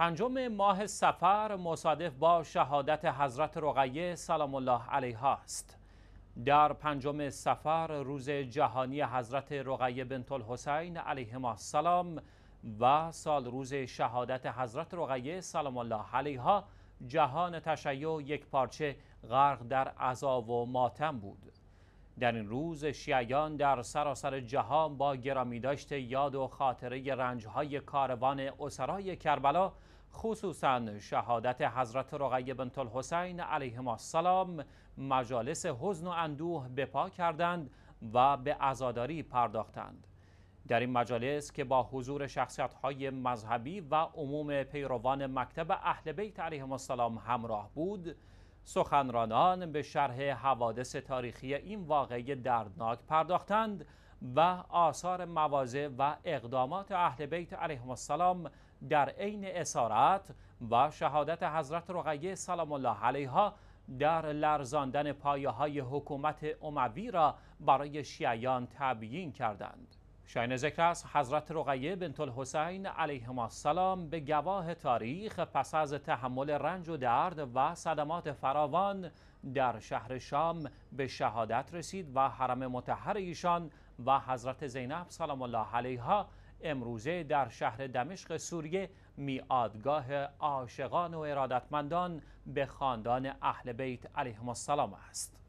پنجم ماه سفر مصادف با شهادت حضرت رقیه سلام الله علیها است در پنجم سفر روز جهانی حضرت رقیه بنت الحسین علیهما السلام و سال روز شهادت حضرت رقیه سلام الله علیها جهان تشیع یک پارچه غرق در عذاب و ماتم بود در این روز شیعیان در سراسر جهان با گرامی داشت یاد و خاطره رنجهای کاروان اسرای کربلا خصوصا شهادت حضرت رقیه بنت الحسین علیهم السلام مجالس حزن و اندوه بپا کردند و به عزاداری پرداختند در این مجالس که با حضور شخصیت های مذهبی و عموم پیروان مکتب اهل بیت علیهم السلام همراه بود سخنرانان به شرح حوادث تاریخی این واقعی دردناک پرداختند و آثار مواضع و اقدامات اهل بیت علیهم السلام در عین اسارت و شهادت حضرت رقیه سلام الله علیها در لرزاندن پایه های حکومت اموی را برای شیعیان تبیین کردند. شاین ذکر است حضرت رقیه بنت الحسین علیه السلام به گواه تاریخ پس از تحمل رنج و درد و صدمات فراوان در شهر شام به شهادت رسید و حرم متحر ایشان و حضرت زینب سلام الله علیها امروزه در شهر دمشق سوریه میادگاه عاشقان و ارادتمندان به خاندان اهل بیت علیهم السلام است.